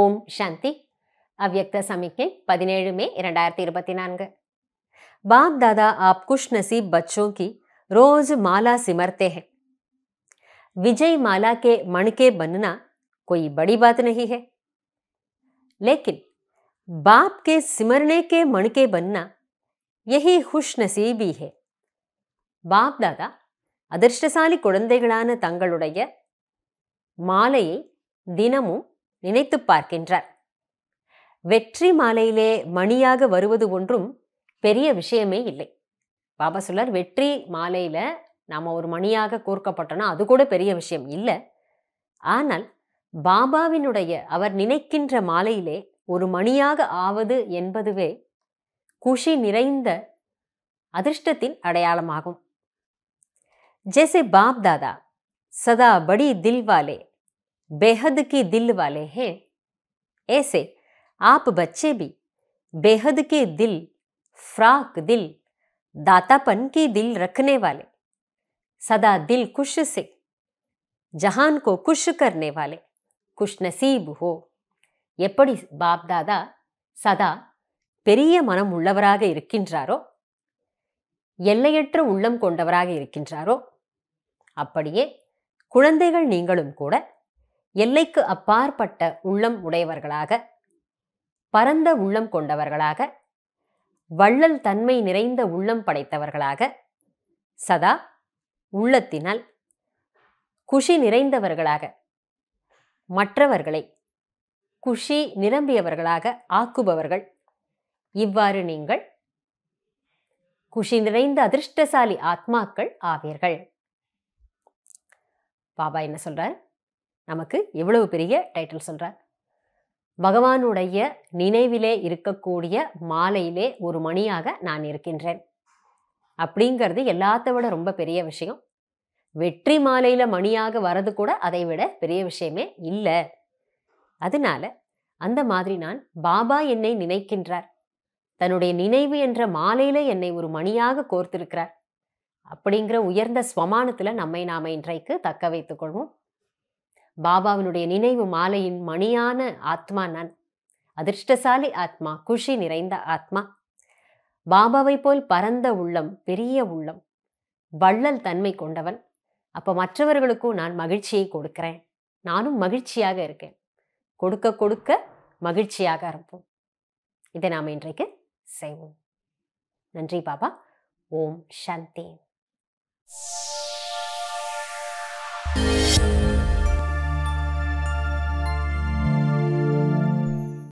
ஓம் சாந்தி அவ்யக்த சமிக்கை பதினேழு மே இரண்டாயிரத்தி இருபத்தி நான்கு बाप दादा आप खुश नसीब बच्चों की रोज माला सिमरते हैं विजय माला के मणके बनना कोई बड़ी बात नहीं है लेकिन बाप के सिमरने के मणके बनना यही खुश नसीबी है बाप दादा அதிர்ஷ்டசாலி குழந்தைகளான தங்களுடைய மாலையை தினமும் நினைத்து பார்க்கின்றார் வெற்றி மாலையிலே மணியாக வருவது ஒன்றும் பெரிய விஷயமே இல்லை பாபா சொல்லார் வெற்றி மாலையில் நாம் ஒரு மணியாக கோர்க்கப்பட்டோன்னா அது கூட பெரிய விஷயம் இல்லை ஆனால் பாபாவினுடைய அவர் நினைக்கின்ற மாலையிலே ஒரு மணியாக ஆவது என்பதுவே குஷி நிறைந்த அதிர்ஷ்டத்தின் அடையாளமாகும் ஜெசே பாப் தாதா சதா படி தில்வாலே बेहद के दिल वाले हैं ऐसे आप बच्चे भी बेहद के दिल फ्राक दिल दातापन के दिल रखने वाले सदा दिल खुश से जहान को खुश करने वाले खुश नसीब हो எப்படி பாப் தாதா சதா பெரிய மனம் உள்ளவராக இருக்கின்றாரோ எல்லையற்ற உள்ளம் கொண்டவராக இருக்கின்றாரோ அப்படியே குழந்தைகள் நீங்களும் கூட எல்லைக்கு அப்பாற்பட்ட உள்ளம் உடையவர்களாக பரந்த உள்ளம் கொண்டவர்களாக வள்ளல் தன்மை நிறைந்த உள்ளம் படைத்தவர்களாக சதா உள்ளத்தினால் குஷி நிறைந்தவர்களாக மற்றவர்களை குஷி நிரம்பியவர்களாக ஆக்குபவர்கள் இவ்வாறு நீங்கள் குஷி நிறைந்த அதிர்ஷ்டசாலி ஆத்மாக்கள் ஆவீர்கள் பாபா என்ன சொல்றாரு நமக்கு எவ்வளவு பெரிய டைட்டில் சொல்கிறார் பகவானுடைய நினைவிலே இருக்கக்கூடிய மாலையிலே ஒரு மணியாக நான் இருக்கின்றேன் அப்படிங்கிறது எல்லாத்த விட ரொம்ப பெரிய விஷயம் வெற்றி மாலையில் மணியாக வரது கூட அதை விட பெரிய விஷயமே இல்லை அதனால அந்த மாதிரி நான் பாபா என்னை நினைக்கின்றார் தன்னுடைய நினைவு என்ற மாலையில என்னை ஒரு மணியாக கோர்த்திருக்கிறார் அப்படிங்கிற உயர்ந்த ஸ்வமானத்தில் நம்மை நாம இன்றைக்கு தக்க வைத்துக்கொள்வோம் பாபாவினுடைய நினைவு மாலையின் மணியான ஆத்மா நான் அதிர்ஷ்டசாலி ஆத்மா குஷி நிறைந்த ஆத்மா பாபாவை போல் பரந்த உள்ளம் பெரிய உள்ளம் வள்ளல் தன்மை கொண்டவன் அப்போ மற்றவர்களுக்கும் நான் மகிழ்ச்சியை கொடுக்கிறேன் நானும் மகிழ்ச்சியாக இருக்கேன் கொடுக்க கொடுக்க மகிழ்ச்சியாக இருப்போம் இதை நாம் இன்றைக்கு செய்வோம் நன்றி பாபா ஓம் சாந்தி